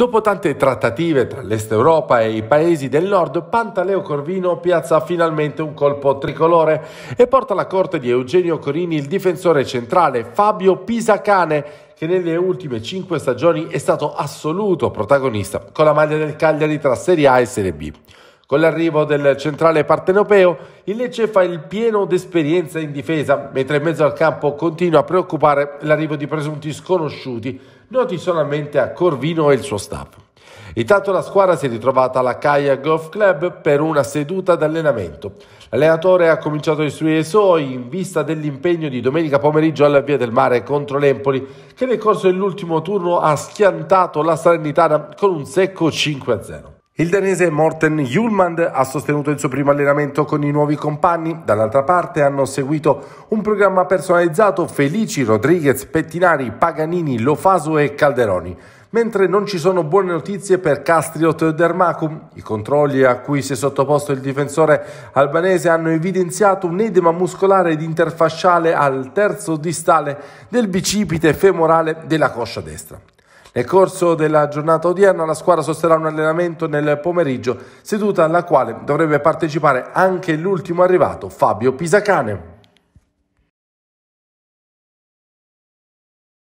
Dopo tante trattative tra l'Est Europa e i paesi del nord, Pantaleo Corvino piazza finalmente un colpo tricolore e porta alla corte di Eugenio Corini il difensore centrale Fabio Pisacane, che nelle ultime cinque stagioni è stato assoluto protagonista con la maglia del Cagliari tra Serie A e Serie B. Con l'arrivo del centrale partenopeo, il Lecce fa il pieno d'esperienza in difesa, mentre in mezzo al campo continua a preoccupare l'arrivo di presunti sconosciuti, noti solamente a Corvino e il suo staff. Intanto la squadra si è ritrovata alla Caia Golf Club per una seduta d'allenamento. L'allenatore ha cominciato a istruire i suoi in vista dell'impegno di domenica pomeriggio alla Via del Mare contro l'Empoli, che nel corso dell'ultimo turno ha schiantato la Salernitana con un secco 5-0. Il danese Morten Julmand ha sostenuto il suo primo allenamento con i nuovi compagni, dall'altra parte hanno seguito un programma personalizzato Felici, Rodriguez, Pettinari, Paganini, Lofaso e Calderoni. Mentre non ci sono buone notizie per Castriot e Dermacum, i controlli a cui si è sottoposto il difensore albanese hanno evidenziato un edema muscolare ed interfasciale al terzo distale del bicipite femorale della coscia destra. Nel corso della giornata odierna la squadra sosterrà un allenamento nel pomeriggio, seduta alla quale dovrebbe partecipare anche l'ultimo arrivato, Fabio Pisacane.